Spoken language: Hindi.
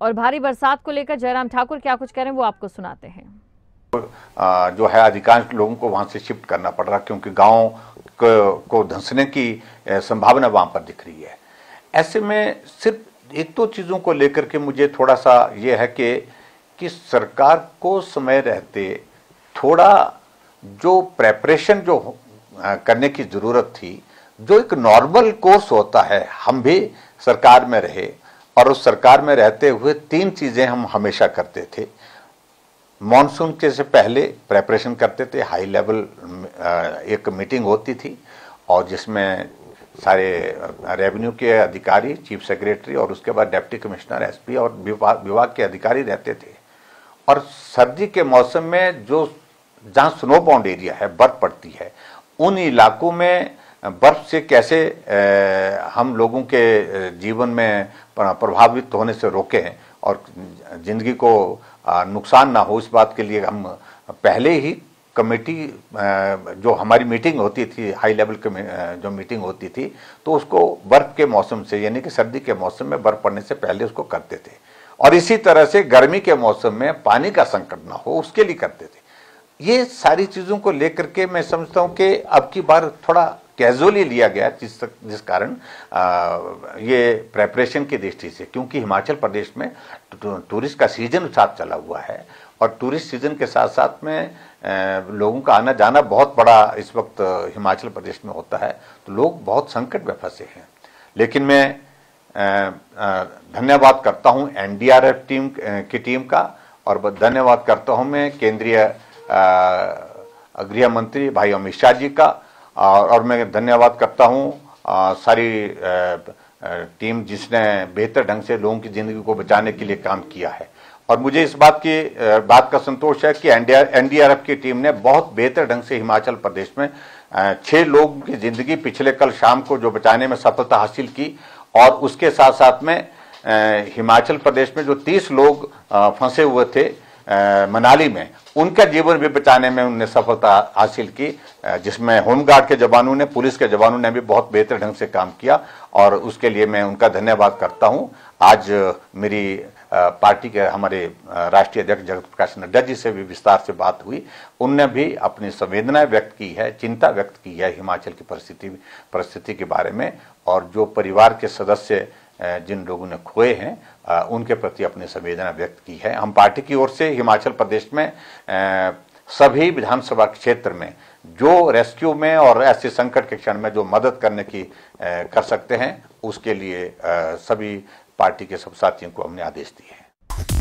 और भारी बरसात को लेकर जयराम ठाकुर क्या कुछ कह रहे हैं वो आपको सुनाते हैं जो है अधिकांश लोगों को वहां से शिफ्ट करना पड़ रहा क्योंकि गाँव को धंसने की संभावना वहां पर दिख रही है ऐसे में सिर्फ एक दो तो चीज़ों को लेकर के मुझे थोड़ा सा ये है कि कि सरकार को समय रहते थोड़ा जो प्रेपरेशन जो करने की ज़रूरत थी जो एक नॉर्मल कोर्स होता है हम भी सरकार में रहे और उस सरकार में रहते हुए तीन चीज़ें हम हमेशा करते थे मॉनसून के से पहले प्रेपरेशन करते थे हाई लेवल एक मीटिंग होती थी और जिसमें सारे रेवेन्यू के अधिकारी चीफ सेक्रेटरी और उसके बाद डेप्टी कमिश्नर एसपी और विभाग विभाग के अधिकारी रहते थे और सर्दी के मौसम में जो जहाँ स्नोबाउंड एरिया है बर्फ पड़ती है उन इलाकों में बर्फ से कैसे हम लोगों के जीवन में प्रभावित होने से रोकें और ज़िंदगी को नुकसान ना हो इस बात के लिए हम पहले ही कमेटी जो हमारी मीटिंग होती थी हाई लेवल जो मीटिंग होती थी तो उसको बर्फ़ के मौसम से यानी कि सर्दी के मौसम में बर्फ़ पड़ने से पहले उसको करते थे और इसी तरह से गर्मी के मौसम में पानी का संकट ना हो उसके लिए करते थे ये सारी चीज़ों को लेकर के मैं समझता हूँ कि अब की बार थोड़ा कैजुअली लिया गया जिस जिस कारण ये प्रेपरेशन की दृष्टि से क्योंकि हिमाचल प्रदेश में टूरिस्ट का सीजन साथ चला हुआ है और टूरिस्ट सीजन के साथ साथ में लोगों का आना जाना बहुत बड़ा इस वक्त हिमाचल प्रदेश में होता है तो लोग बहुत संकट में फंसे हैं लेकिन मैं धन्यवाद करता हूं एनडीआरएफ टीम की टीम का और धन्यवाद करता हूं मैं केंद्रीय गृह मंत्री भाई अमित शाह जी का और मैं धन्यवाद करता हूँ सारी टीम जिसने बेहतर ढंग से लोगों की ज़िंदगी को बचाने के लिए काम किया है और मुझे इस बात की बात का संतोष है कि एनडीआरएफ की टीम ने बहुत बेहतर ढंग से हिमाचल प्रदेश में छः लोगों की ज़िंदगी पिछले कल शाम को जो बचाने में सफलता हासिल की और उसके साथ साथ में हिमाचल प्रदेश में जो तीस लोग फंसे हुए थे मनाली में उनका जीवन भी बचाने में उनने सफलता हासिल की जिसमें होमगार्ड के जवानों ने पुलिस के जवानों ने भी बहुत बेहतर ढंग से काम किया और उसके लिए मैं उनका धन्यवाद करता हूँ आज मेरी पार्टी के हमारे राष्ट्रीय अध्यक्ष जगत प्रकाश नड्डा जी से भी विस्तार से बात हुई उनने भी अपनी संवेदनाएं व्यक्त की है चिंता व्यक्त की है हिमाचल की परिस्थिति परिस्थिति के बारे में और जो परिवार के सदस्य जिन लोगों ने खोए हैं उनके प्रति अपनी संवेदना व्यक्त की है हम पार्टी की ओर से हिमाचल प्रदेश में सभी विधानसभा क्षेत्र में जो रेस्क्यू में और ऐसे संकट के क्षण में जो मदद करने की कर सकते हैं उसके लिए सभी पार्टी के सब साथियों को हमने आदेश दिए हैं